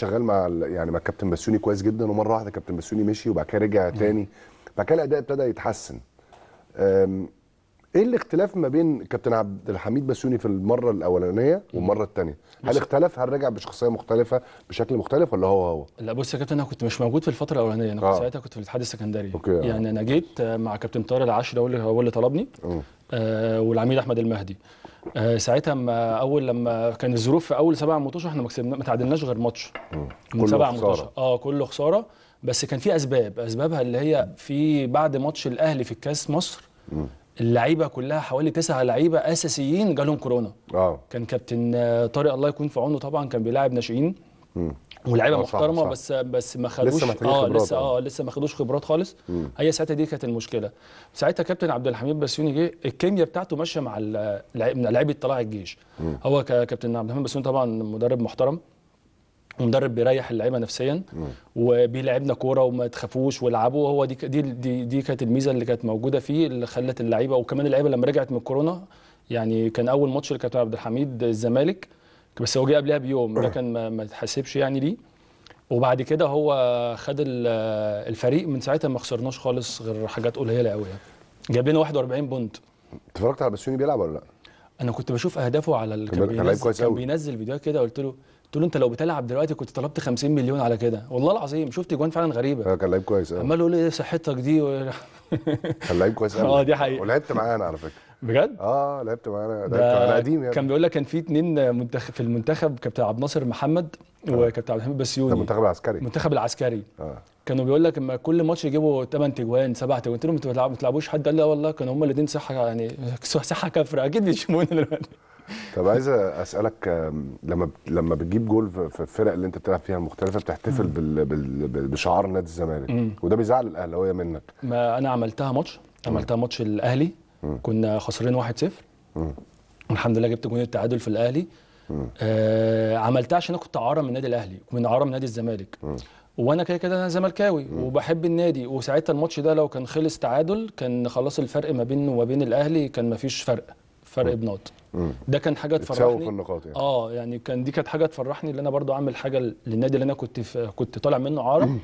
شغال مع يعني مع كابتن بسيوني كويس جدا ومره واحده كابتن بسيوني مشي وبعد كده رجع تاني بعد كده الاداء ابتدى يتحسن ايه الاختلاف ما بين كابتن عبد الحميد بسيوني في المره الاولانيه والمره الثانيه هل اختلف هل رجع بشخصيه مختلفه بشكل مختلف ولا هو هو لا بص يا كابتن انا كنت مش موجود في الفتره الاولانيه انا كنت آه. ساعتها كنت في الاتحاد السكندري أوكي. آه. يعني انا جيت مع كابتن طاهر العاشر هو اللي هو اللي طلبني آه والعميد احمد المهدي آه، ساعتها ما اول لما كان الظروف في اول سبعه ماتش احنا ما كسبنا ما تعادلناش غير ماتش من سبع ماتش اه كله خساره بس كان في اسباب اسبابها اللي هي في بعد ماتش الاهلي في الكاس مصر اللعيبه كلها حوالي تسعة لعيبه اساسيين جالهم كورونا اه كان كابتن آه، طارق الله يكون في عونه طبعا كان بيلاعب ناشئين ولاعيبه آه، محترمه صح بس بس ما خدوش آه، لسه اه لسه اه لسه ما خدوش خبرات خالص مم. هي ساعتها دي كانت المشكله ساعتها كابتن عبد الحميد بسيوني جه الكيمياء بتاعته ماشيه مع لعيبه طلائع الجيش مم. هو كابتن عبد الحميد بسيوني طبعا مدرب محترم ومدرب بيريح اللعيبه نفسيا وبيلعبنا كوره وما تخافوش والعبوا هو دي دي دي, دي كانت الميزه اللي كانت موجوده فيه اللي خلت اللعيبه وكمان اللعيبه لما رجعت من كورونا يعني كان اول ماتش لكابتن عبد الحميد الزمالك بس هو جه قبلها بيوم ده كان ما, ما تحسبش يعني ليه وبعد كده هو خد الفريق من ساعتها ما خسرناش خالص غير حاجات قليله قوي يعني جاب لنا 41 بونت اتفرجت على بسيوني بيلعب ولا لا؟ انا كنت بشوف اهدافه على ال... كان بينزل كان بينزل فيديوهات كده قلت له قلت له انت لو بتلعب دلوقتي كنت طلبت 50 مليون على كده والله العظيم شفت اجوان فعلا غريبه آه، كان لعيب كويس قوي آه. عمال يقول ايه صحتك دي و... كان لعيب كويس قوي اه دي حقيقه ولعبت معانا على فكره بجد؟ اه لعبت معانا لعبت معانا قديم يعني كان بيقول لك كان في اثنين منتخب في المنتخب كابتن عبد الناصر محمد آه. وكابتن عبد الحميد بسيوني ده المنتخب العسكري المنتخب العسكري اه كانوا بيقول لك اما كل ماتش يجيبوا 8 تجوان 7 تجوان قلت لهم انتوا ما بتلعبوش حد قال لا والله كانوا هما الاثنين صحه يعني صحه كافره اكيد بيشموني دلوقتي طب عايز اسالك لما لما بتجيب جول في الفرق اللي انت بتلعب فيها المختلفه بتحتفل بشعار نادي الزمالك وده بيزعل الاهلاويه منك ما انا عملتها ماتش عملتها ماتش الاهلي كنا خسرين 1-0 الحمد لله جبت جون التعادل في الاهلي آه عملتها عشان انا كنت عاره من النادي الاهلي ومن عاره من نادي الزمالك وانا كده كده انا زملكاوي وبحب النادي وساعتها الماتش ده لو كان خلص تعادل كان خلاص الفرق ما بينه وما بين الاهلي كان ما فيش فرق فرق بنقطه ده كان حاجه تفرحني النقاط يعني. اه يعني كان دي كانت حاجه تفرحني ان انا برضو اعمل حاجه للنادي اللي انا كنت كنت طالع منه عاره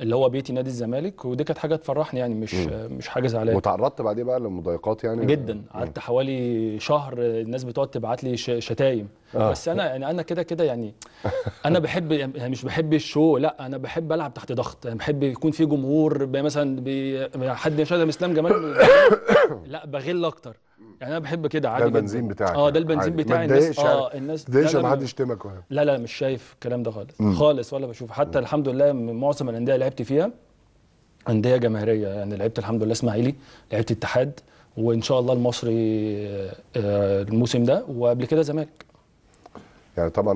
اللي هو بيتي نادي الزمالك ودي كانت حاجه تفرحني يعني مش مم. مش حاجه زعلانه وتعرضت بعديه بقى للمضايقات يعني جدا قعدت حوالي شهر الناس بتقعد تبعت لي شتايم آه. بس انا يعني انا كده كده يعني انا بحب يعني،, يعني مش بحب الشو لا انا بحب العب تحت ضغط يعني بحب يكون في جمهور مثلا حد شتم اسلام جمال لا بغل اكتر يعني انا بحب كده عادي ده البنزين بتاعك اه ده البنزين بتاعي الناس يعني. اه الناس تضايقش ما حد يشتمك لا لا مش شايف الكلام ده خالص مم. خالص ولا بشوف حتى مم. الحمد لله معظم الانديه اللي لعبت فيها انديه جماهيريه يعني لعبت الحمد لله اسماعيلي لعبت اتحاد وان شاء الله المصري آه، الموسم ده وقبل كده زمالك يعني طبعا